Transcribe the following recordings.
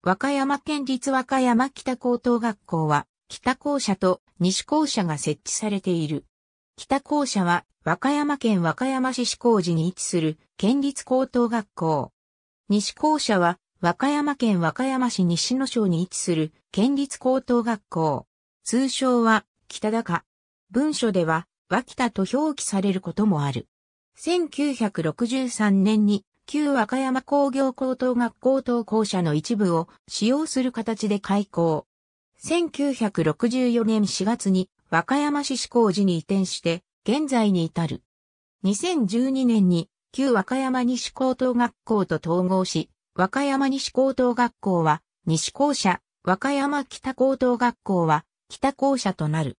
和歌山県立和歌山北高等学校は、北校舎と西校舎が設置されている。北校舎は、和歌山県和歌山市志向寺に位置する県立高等学校。西校舎は、和歌山県和歌山市西野省に位置する県立高等学校。通称は、北高。文書では、和北と表記されることもある。1963年に旧和歌山工業高等学校等校舎の一部を使用する形で開校。1964年4月に和歌山市志向寺に移転して、現在に至る。2012年に旧和歌山西高等学校と統合し、和歌山西高等学校は西校舎、和歌山北高等学校は北校舎となる。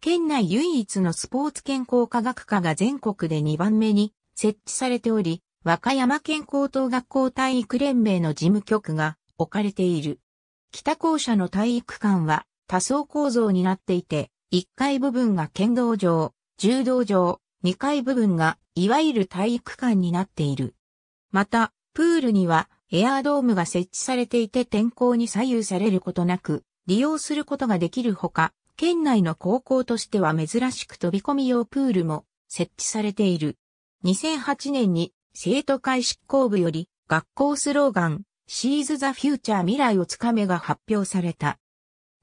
県内唯一のスポーツ健康科学科が全国で2番目に設置されており、和歌山県高等学校体育連盟の事務局が置かれている。北校舎の体育館は多層構造になっていて、1階部分が剣道場、柔道場、2階部分がいわゆる体育館になっている。また、プールにはエアードームが設置されていて天候に左右されることなく利用することができるほか、県内の高校としては珍しく飛び込み用プールも設置されている。2008年に生徒会執行部より、学校スローガン、シーズ・ザ・フューチャー未来をつかめが発表された。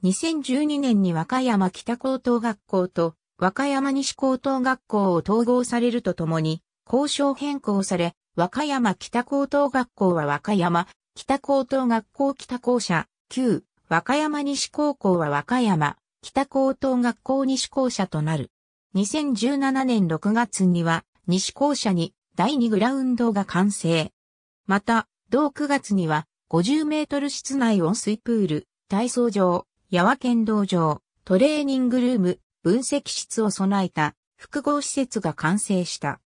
2012年に和歌山北高等学校と和歌山西高等学校を統合されるとともに、交渉変更され、和歌山北高等学校は和歌山、北高等学校北校舎、旧、和歌山西高校は和歌山、北高等学校西校舎となる。2017年6月には、西校舎に第2グラウンドが完成。また、同9月には、50メートル室内温水プール、体操場、や和剣道場、トレーニングルーム、分析室を備えた複合施設が完成した。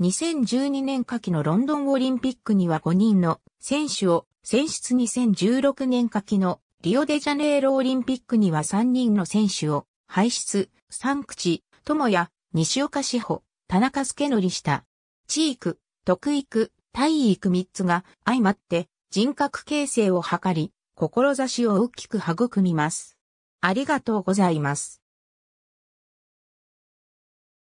2012年夏季のロンドンオリンピックには5人の選手を選出2016年夏季のリオデジャネイロオリンピックには3人の選手を排出、三口、智也、西岡志保、田中助則した地域、徳育、体育三つが相まって人格形成を図り、志を大きく育みます。ありがとうございます。